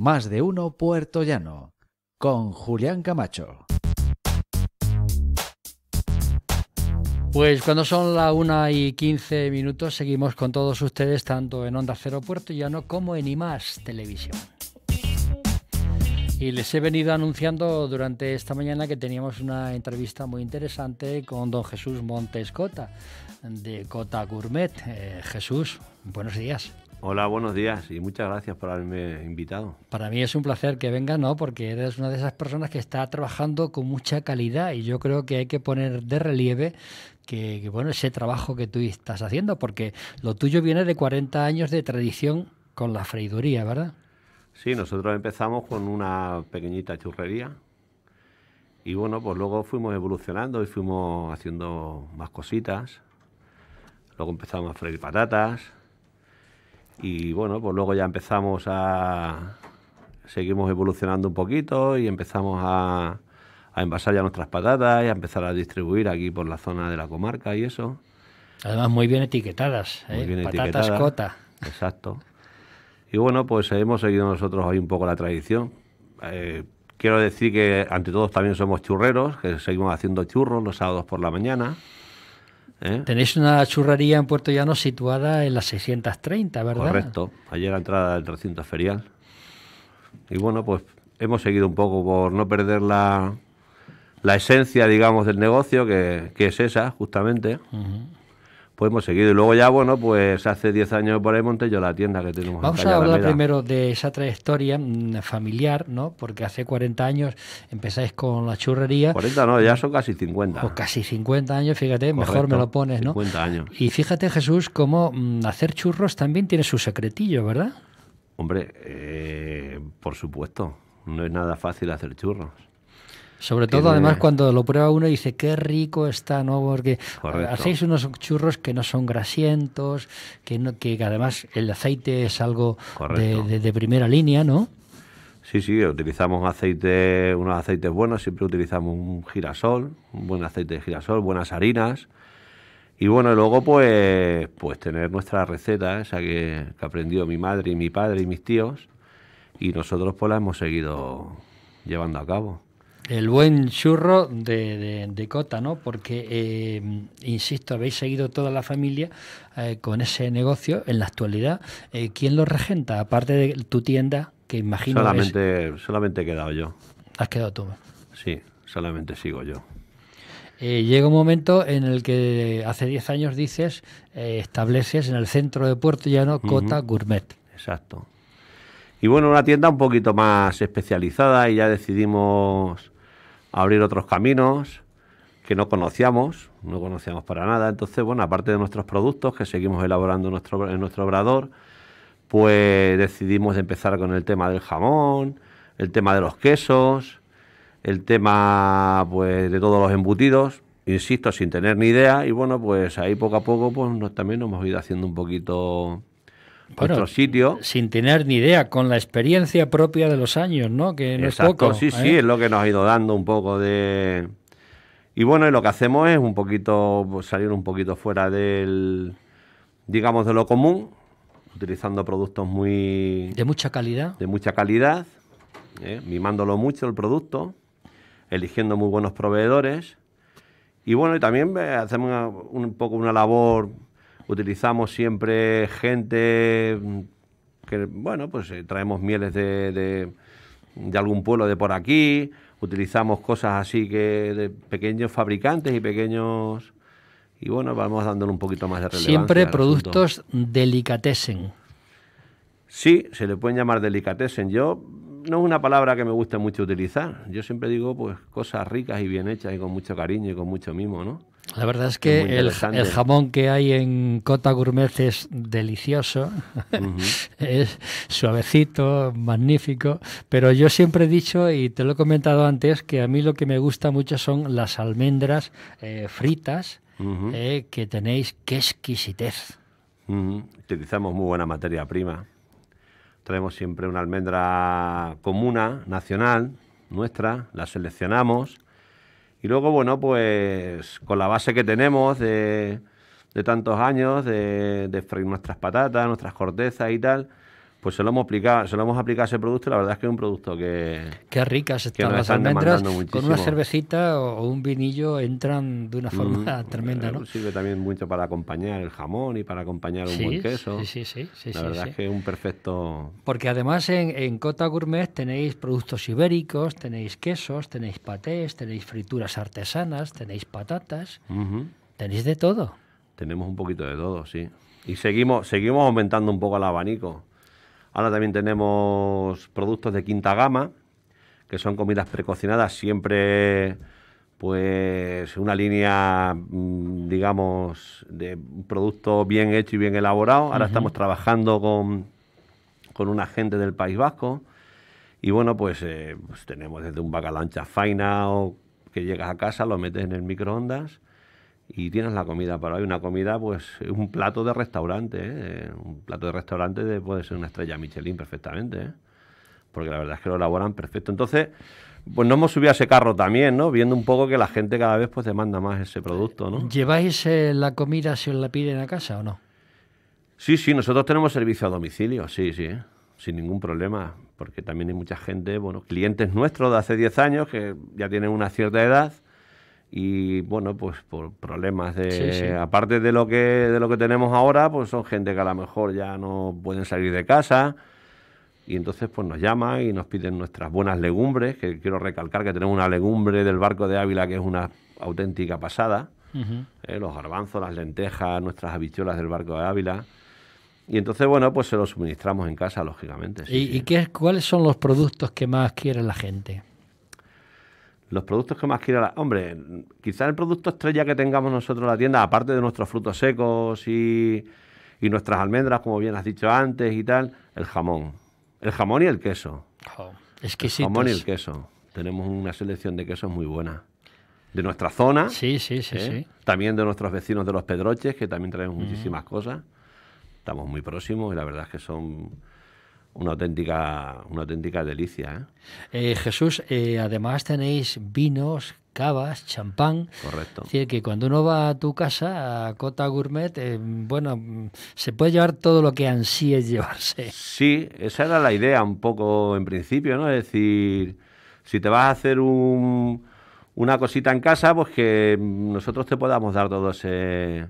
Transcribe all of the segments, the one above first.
Más de uno Puerto Llano, con Julián Camacho. Pues cuando son las 1 y 15 minutos, seguimos con todos ustedes, tanto en Onda Cero Puerto Llano como en IMAS Televisión. Y les he venido anunciando durante esta mañana que teníamos una entrevista muy interesante con don Jesús Montescota, de Cota Gourmet. Eh, Jesús, buenos días. Hola, buenos días y muchas gracias por haberme invitado. Para mí es un placer que venga, ¿no? Porque eres una de esas personas que está trabajando con mucha calidad y yo creo que hay que poner de relieve que, bueno, ese trabajo que tú estás haciendo, porque lo tuyo viene de 40 años de tradición con la freiduría, ¿verdad? Sí, nosotros empezamos con una pequeñita churrería y bueno, pues luego fuimos evolucionando y fuimos haciendo más cositas. Luego empezamos a freír patatas y bueno, pues luego ya empezamos a. Seguimos evolucionando un poquito y empezamos a, a envasar ya nuestras patatas y a empezar a distribuir aquí por la zona de la comarca y eso. Además, muy bien etiquetadas. ¿eh? Patatas cota. Exacto. Y bueno, pues hemos seguido nosotros hoy un poco la tradición. Eh, quiero decir que ante todos también somos churreros, que seguimos haciendo churros los sábados por la mañana. ¿Eh? Tenéis una churrería en Puerto Llano situada en las 630, ¿verdad? Correcto, ayer la entrada del recinto ferial. Y bueno, pues hemos seguido un poco por no perder la, esencia, digamos, del negocio, que, es esa, justamente pues hemos seguido. Y luego ya, bueno, pues hace 10 años por ahí monté yo la tienda que tenemos. Vamos a hablar primero de esa trayectoria mm, familiar, ¿no? Porque hace 40 años empezáis con la churrería. 40 no, ya son casi 50. Pues casi 50 años, fíjate, mejor me lo pones, ¿no? 50 años. Y fíjate, Jesús, cómo mm, hacer churros también tiene su secretillo, ¿verdad? Hombre, eh, por supuesto, no es nada fácil hacer churros. Sobre todo, además, cuando lo prueba uno y dice, qué rico está, ¿no? Porque hacéis unos churros que no son grasientos, que, no, que además el aceite es algo de, primera línea, ¿no? Sí, sí, utilizamos aceite, unos aceites buenos, siempre utilizamos un girasol, un buen aceite de girasol, buenas harinas. Y bueno, luego pues, pues tener nuestra receta, esa que, que aprendió mi madre y mi padre y mis tíos, y nosotros pues la hemos seguido llevando a cabo. El buen churro de, de, Cota, ¿no? Porque, eh, insisto, habéis seguido toda la familia eh, con ese negocio. En la actualidad, eh, ¿quién lo regenta? Aparte de tu tienda, que imagino... Solamente, solamente he quedado yo. Has quedado tú. Sí, solamente sigo yo. llega un momento en el que hace 10 años dices, estableces en el centro de Puerto Llano Cota Gourmet. Exacto. Y bueno, una tienda un poquito más especializada y ya decidimos abrir otros caminos que no conocíamos, no conocíamos para nada. Entonces, bueno, aparte de nuestros productos que seguimos elaborando en nuestro, obrador, pues decidimos empezar con el tema del jamón, el tema de los quesos, el tema pues, de todos los embutidos, insisto, sin tener ni idea y bueno, pues ahí poco a poco pues también nos hemos ido haciendo un poquito bueno, otro sitio. Sin tener ni idea, con la experiencia propia de los años, ¿no? Que no Exacto, sí, sí, ¿eh? es lo que nos ha ido dando un poco de... Y bueno, y lo que hacemos es un poquito, pues, salir un poquito fuera del, digamos, de lo común, utilizando productos muy... De mucha calidad. De mucha calidad, ¿eh? mimándolo mucho el producto, eligiendo muy buenos proveedores. Y bueno, y también hacemos un poco una labor utilizamos siempre gente que, bueno, pues eh, traemos mieles de, de, algún pueblo de por aquí, utilizamos cosas así que de pequeños fabricantes y pequeños... Y bueno, vamos dándole un poquito más de relevancia. Siempre productos delicatesen. Sí, se le pueden llamar delicatessen. Yo no es una palabra que me guste mucho utilizar. Yo siempre digo pues cosas ricas y bien hechas y con mucho cariño y con mucho mimo, ¿no? La verdad es que el, jamón que hay en Cota Gourmet es delicioso, es suavecito, magnífico, pero yo siempre he dicho, y te lo he comentado antes, que a mí lo que me gusta mucho son las almendras eh, fritas eh, que tenéis, qué exquisitez. Utilizamos muy buena materia prima. Traemos siempre una almendra comuna, nacional, nuestra, la seleccionamos y luego, bueno, pues con la base que tenemos de, tantos años, de, de nuestras patatas, nuestras cortezas y tal, pues se lo hemos aplicado, ese producto y la verdad es que es un producto que... Qué ricas están que las almendras. Con una cervecita o un vinillo entran de una forma mm, tremenda, eh, ¿no? Sirve también mucho para acompañar el jamón y para acompañar un buen queso. Sí, sí, sí. la verdad es que es un perfecto... Porque además en, Cota Gourmet tenéis productos ibéricos, tenéis quesos, tenéis patés, tenéis frituras artesanas, tenéis patatas, tenéis de todo. Tenemos un poquito de todo, sí. Y seguimos, seguimos aumentando un poco el abanico. Ahora también tenemos productos de quinta gama, que son comidas precocinadas, siempre pues una línea, mm, digamos, de producto bien hecho y bien elaborado. Ahora estamos trabajando con, con un agente del País Vasco. Y bueno, pues, eh, pues tenemos desde un bacalancha faina, o que llegas a casa, lo metes en el microondas y tienes la comida para hoy. Una comida, pues, un plato de restaurante, ¿eh? un plato de restaurante puede ser una estrella Michelin perfectamente, ¿eh? porque la verdad es que lo elaboran perfecto. Entonces, pues no hemos subido a ese carro también, ¿no? Viendo un poco que la gente cada vez pues demanda más ese producto, ¿no? ¿Lleváis eh, la comida si os la piden a casa o no? Sí, sí, nosotros tenemos servicio a domicilio, sí, sí, sin ningún problema, porque también hay mucha gente, bueno, clientes nuestros de hace 10 años que ya tienen una cierta edad y bueno pues por problemas de aparte de lo que de lo que tenemos ahora pues son gente que a lo mejor ya no pueden salir de casa y entonces pues nos llaman y nos piden nuestras buenas legumbres que quiero recalcar que tenemos una legumbre del barco de Ávila que es una auténtica pasada ¿eh? los garbanzos las lentejas nuestras habichuelas del barco de Ávila y entonces, bueno, pues se los suministramos en casa, lógicamente. ¿Y, cuáles son los productos que más quiere la gente? los productos que más quiera la... Hombre, quizás el producto estrella que tengamos nosotros en la tienda, aparte de nuestros frutos secos y, y, nuestras almendras, como bien has dicho antes y tal, el jamón. El jamón y el queso. Oh, El jamón y el queso. Tenemos una selección de quesos muy buena. De nuestra zona. Sí, sí, sí. ¿eh? También de nuestros vecinos de los Pedroches, que también traemos mm. muchísimas cosas. Estamos muy próximos y la verdad es que son una auténtica, una auténtica delicia. ¿eh? Eh, Jesús, eh, además tenéis vinos, cavas, champán. Correcto. Es que cuando uno va a tu casa, a Cota Gourmet, bueno, se puede llevar todo lo que es llevarse. Sí, esa era la idea un poco en principio, ¿no? Es decir, si te vas a hacer un, una cosita en casa, pues que nosotros te podamos dar todo ese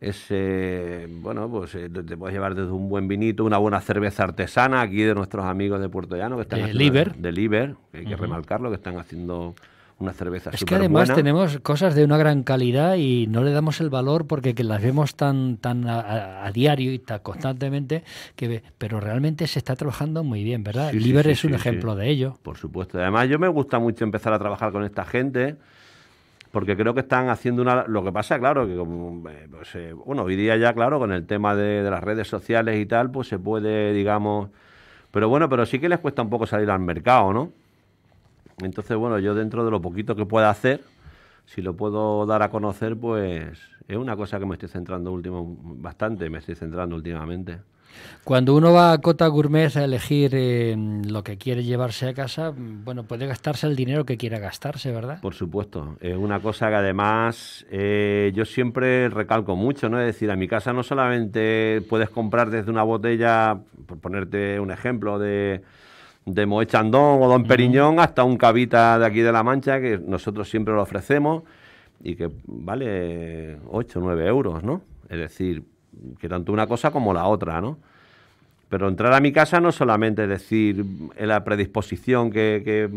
ese, bueno, pues eh, te puedes llevar desde un buen vinito, una buena cerveza artesana aquí de nuestros amigos de Puerto Llano que están de Liber, de que hay que remarcarlo, que están haciendo una cerveza Es que además tenemos cosas de una gran calidad y no le damos el valor porque que las vemos tan tan a, diario y tan constantemente que pero realmente se está trabajando muy bien, ¿verdad? Liber es un ejemplo de ello. Por supuesto. Además, yo me gusta mucho empezar a trabajar con esta gente porque creo que están haciendo una... Lo que pasa, claro, que eh, pues, eh, bueno, hoy día ya, claro, con el tema de, las redes sociales y tal, pues se puede, digamos... Pero bueno, pero sí que les cuesta un poco salir al mercado, ¿no? Entonces, bueno, yo dentro de lo poquito que pueda hacer, si lo puedo dar a conocer, pues es una cosa que me estoy centrando último, bastante, me estoy centrando últimamente. Cuando uno va a Cota Gourmet a elegir eh, lo que quiere llevarse a casa, bueno, puede gastarse el dinero que quiera gastarse, ¿verdad? Por supuesto. Es una cosa que además eh, yo siempre recalco mucho, ¿no? Es decir, a mi casa no solamente puedes comprar desde una botella, por ponerte un ejemplo, de, de Moe Chandon o Don Periñón hasta un cabita de aquí de La Mancha, que nosotros siempre lo ofrecemos y que vale 8 o 9 euros, ¿no? Es decir, que tanto una cosa como la otra, ¿no? Pero entrar a mi casa no solamente es decir la predisposición que,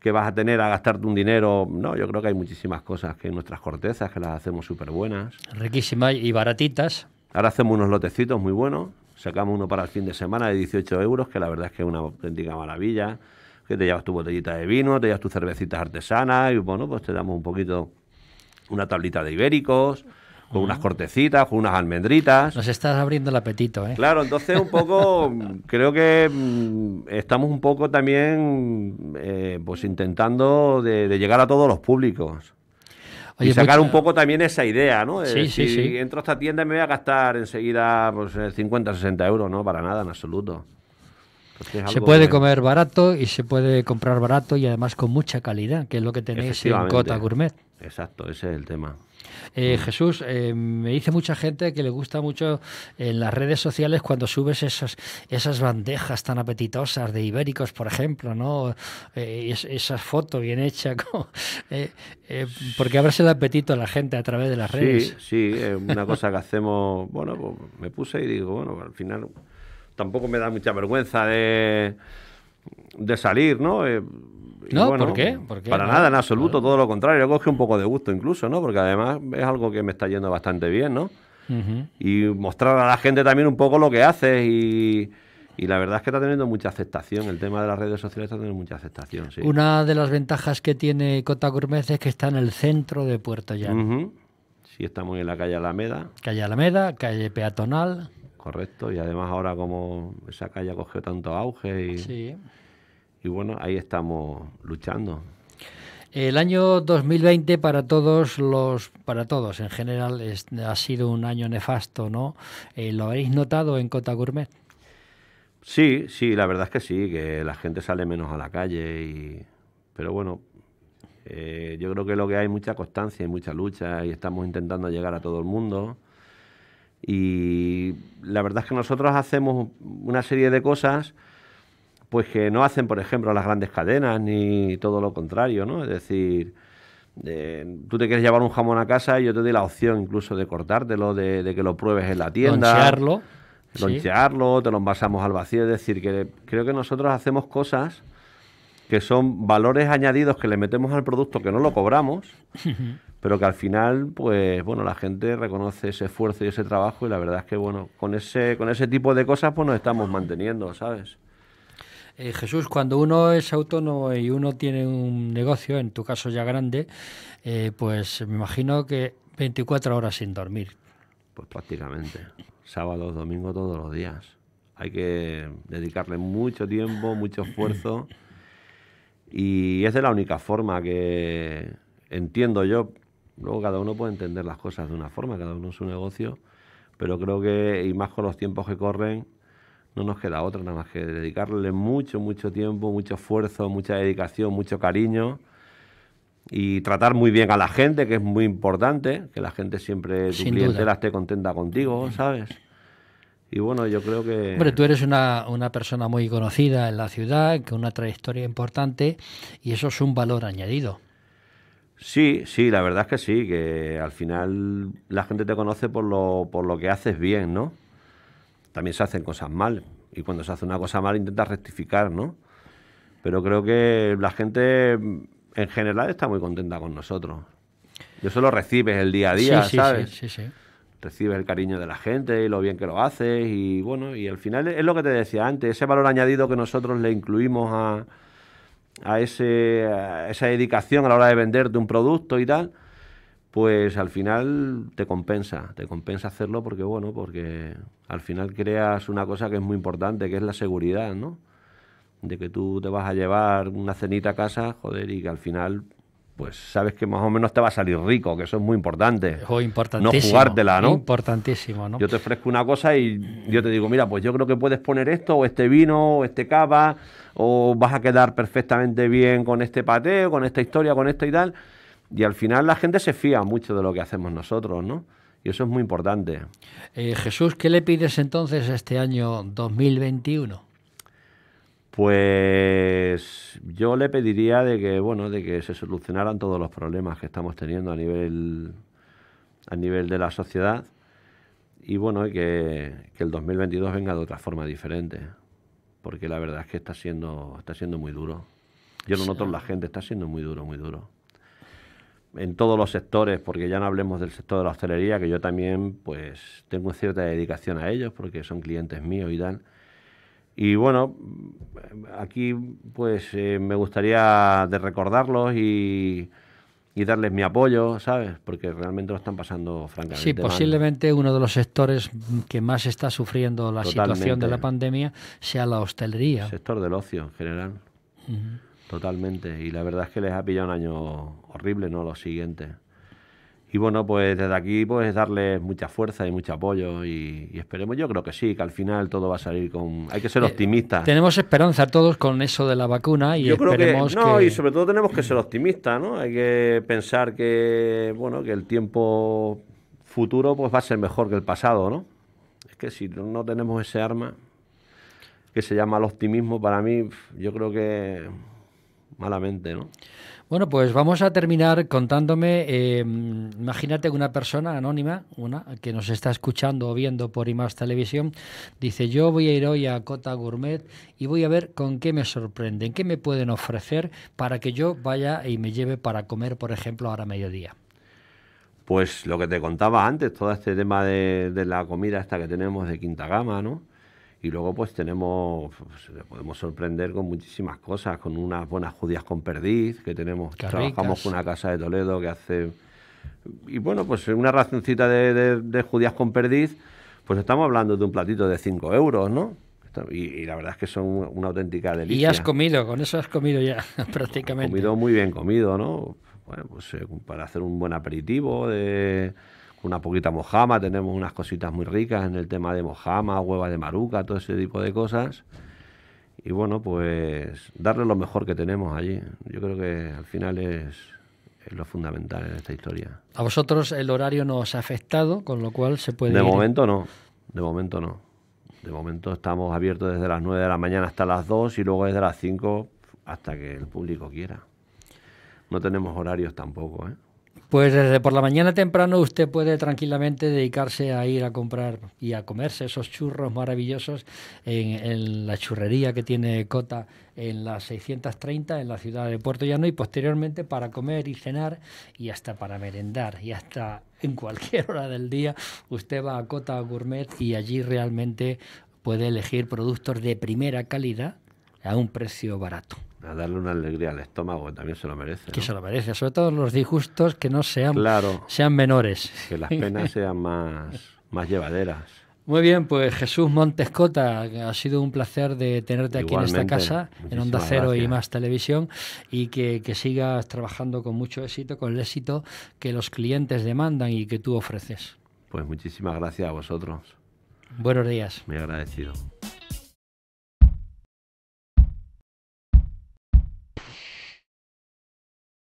que, vas a tener a gastarte un dinero. No, yo creo que hay muchísimas cosas que en nuestras cortezas que las hacemos súper buenas. Riquísimas y baratitas. Ahora hacemos unos lotecitos muy buenos. Sacamos uno para el fin de semana de 18 euros, que la verdad es que es una auténtica maravilla. Que te llevas tu botellita de vino, te llevas tus cervecitas artesanas y bueno, pues te damos un poquito, una tablita de ibéricos con unas cortecitas, con unas almendritas. Nos estás abriendo el apetito, ¿eh? Claro, entonces un poco, creo que mm, estamos un poco también eh, pues intentando de, llegar a todos los públicos. y sacar un poco también esa idea, ¿no? Sí, si entro a esta tienda me voy a gastar enseguida pues, 50, eh, 60 euros, ¿no? Para nada, en absoluto. Se puede comer barato y se puede comprar barato y además con mucha calidad, que es lo que tenéis en Cota Gourmet. Exacto, ese es el tema. Eh, Jesús, eh, me dice mucha gente que le gusta mucho en eh, las redes sociales cuando subes esas, esas bandejas tan apetitosas de ibéricos, por ejemplo, ¿no? Eh, esa bien hechas, ¿por porque abre el apetito a la gente a través de las redes. Sí, sí, es una cosa que hacemos, bueno, pues me puse y digo, bueno, al final tampoco me da mucha vergüenza de, de salir, ¿no? No, ¿por, qué? Para nada, en absoluto, todo lo contrario. Yo coge un poco de gusto incluso, ¿no? Porque además es algo que me está yendo bastante bien, ¿no? Y mostrar a la gente también un poco lo que hace. y... la verdad es que está teniendo mucha aceptación. El tema de las redes sociales está teniendo mucha aceptación. Sí. Una de las ventajas que tiene Cota Gourmet es que está en el centro de Puerto Llano. Sí, estamos en la calle Alameda. Calle Alameda, calle peatonal. Correcto, y además ahora como esa calle ha cogido tanto auge y, y bueno, ahí estamos luchando. El año 2020 para todos los para todos en general ha sido un año nefasto, ¿no? Eh, ¿Lo habéis notado en Cota Gourmet? Sí, sí, la verdad es que sí, que la gente sale menos a la calle y pero bueno, eh, yo creo que lo que hay mucha constancia y mucha lucha y estamos intentando llegar a todo el mundo. Y la verdad es que nosotros hacemos una serie de cosas pues que no hacen, por ejemplo, las grandes cadenas ni todo lo contrario, ¿no? Es decir, tú te quieres llevar un jamón a casa y yo te doy la opción incluso de cortártelo, de, que lo pruebes en la tienda. Lonchearlo. Lonchearlo, te lo envasamos al vacío. Es decir, que creo que nosotros hacemos cosas que son valores añadidos que le metemos al producto que no lo cobramos, pero que al final, pues bueno, la gente reconoce ese esfuerzo y ese trabajo y la verdad es que, bueno, con ese, con ese tipo de cosas pues nos estamos manteniendo, ¿sabes? Eh, Jesús, cuando uno es autónomo y uno tiene un negocio, en tu caso ya grande, eh, pues me imagino que 24 horas sin dormir. Pues prácticamente. sábado domingo todos los días. Hay que dedicarle mucho tiempo, mucho esfuerzo. Y esa es la única forma que entiendo yo. Luego cada uno puede entender las cosas de una forma, cada uno su negocio. Pero creo que, y más con los tiempos que corren, no nos queda otra nada más que dedicarle mucho, mucho tiempo, mucho esfuerzo, mucha dedicación, mucho cariño y tratar muy bien a la gente, que es muy importante, que la gente siempre, tu clientela esté contenta contigo, ¿sabes? Y bueno, yo creo que... Hombre, tú eres una, una, persona muy conocida en la ciudad, con una trayectoria importante y eso es un valor añadido. Sí, sí, la verdad es que sí, que al final la gente te conoce por lo, por lo que haces bien, ¿no? también se hacen cosas mal. Y cuando se hace una cosa mal intenta rectificar, ¿no? Pero creo que la gente mm, en general está muy contenta con nosotros. Yo solo recibes el día a día, ¿sabes? Sí, sí, sí. Recibes el cariño de la gente y lo bien que lo haces y bueno, y al final es lo que te decía antes, ese valor añadido que nosotros le incluimos a, a esa dedicación a la hora de venderte un producto y tal, pues al final te compensa, te compensa hacerlo porque, bueno, porque al final creas una cosa que es muy importante, que es la seguridad, ¿no? De que tú te vas a llevar una cenita a casa, joder, y que al final pues sabes que más o menos te va a salir rico, que eso es muy importante. importante no jugártela, ¿no? Importantísimo, ¿no? Yo te ofrezco una cosa y yo te digo, mira, pues yo creo que puedes poner esto, o este vino, o este cava, o vas a quedar perfectamente bien con este pateo, con esta historia, con esto y tal. Y al final la gente se fía mucho de lo que hacemos nosotros, ¿no? Y eso es muy importante. Eh, Jesús, ¿qué le pides entonces este año 2021? Pues yo le pediría de que, bueno, de que se solucionaran todos los problemas que estamos teniendo a nivel, a nivel de la sociedad y bueno, que, que el 2022 venga de otra forma diferente, porque la verdad es que está siendo, está siendo muy duro. Yo lo noto en la gente, está siendo muy duro, muy duro en todos los sectores, porque ya no hablemos del sector de la hostelería, que yo también pues tengo cierta dedicación a ellos, porque son clientes míos y tal. Y bueno, aquí pues eh, me gustaría de recordarlos y, darles mi apoyo, ¿sabes? Porque realmente lo están pasando francamente. Sí, posiblemente uno de los sectores que más está sufriendo la situación de la pandemia sea la hostelería. El sector del ocio en general. Uh Totalmente, y la verdad es que les ha pillado un año horrible, ¿no? Los siguientes. Y bueno, pues desde aquí pues darles mucha fuerza y mucho apoyo y, esperemos, yo creo que sí, que al final todo va a salir con... Hay que ser eh, optimistas. tenemos esperanza todos con eso de la vacuna y yo creo que, no, y sobre todo tenemos que ser optimistas, ¿no? Hay que pensar que, bueno, que el tiempo futuro pues va a ser mejor que el pasado, ¿no? Es que si no tenemos ese arma que se llama el optimismo, para mí yo creo que malamente, ¿no? Bueno, pues vamos a terminar contándome, eh, imagínate que una persona anónima, una que nos está escuchando o viendo por IMAX Televisión, dice, yo voy a ir hoy a Cota Gourmet y voy a ver con qué me sorprenden, qué me pueden ofrecer para que yo vaya y me lleve para comer, por ejemplo, ahora a mediodía. Pues lo que te contaba antes, todo este tema de, de la comida esta que tenemos de quinta gama, ¿no? Y luego pues tenemos, pues, podemos sorprender con muchísimas cosas, con unas buenas judías con perdiz que tenemos. Trabajamos con una casa de Toledo que hace... Y bueno, pues una racioncita de, judías con perdiz, pues estamos hablando de un platito de 5 euros, ¿no? Y, la verdad es que son una auténtica delicia. Y has comido, con eso has comido ya prácticamente. Comido muy bien comido, ¿no? Bueno, pues eh, para hacer un buen aperitivo de una poquita mojama, tenemos unas cositas muy ricas en el tema de mojama, hueva de maruca, todo ese tipo de cosas. Y bueno, pues darle lo mejor que tenemos allí. Yo creo que al final es, lo fundamental en esta historia. A vosotros el horario no os ha afectado, con lo cual se puede... De momento no, de momento no. De momento estamos abiertos desde las 9 de la mañana hasta las 2 y luego desde las 5 hasta que el público quiera. No tenemos horarios tampoco, ¿eh? Pues desde por la mañana temprano usted puede tranquilamente dedicarse a ir a comprar y a comerse esos churros maravillosos en, la churrería que tiene Cota en la 630 en la ciudad de Puerto Llano y posteriormente para comer y cenar y hasta para merendar y hasta en cualquier hora del día usted va a Cota Gourmet y allí realmente puede elegir productos de primera calidad a un precio barato a darle una alegría al estómago, que también se lo merece. Que se lo merece, sobre todo los disgustos que no sean, sean menores. Que las penas sean más, más llevaderas. Muy bien, pues Jesús Montescota, ha sido un placer de tenerte aquí en esta casa, en Onda Cero y Más Televisión, y que, sigas trabajando con mucho éxito, con el éxito que los clientes demandan y que tú ofreces. Pues muchísimas gracias a vosotros. Buenos días. Me agradecido.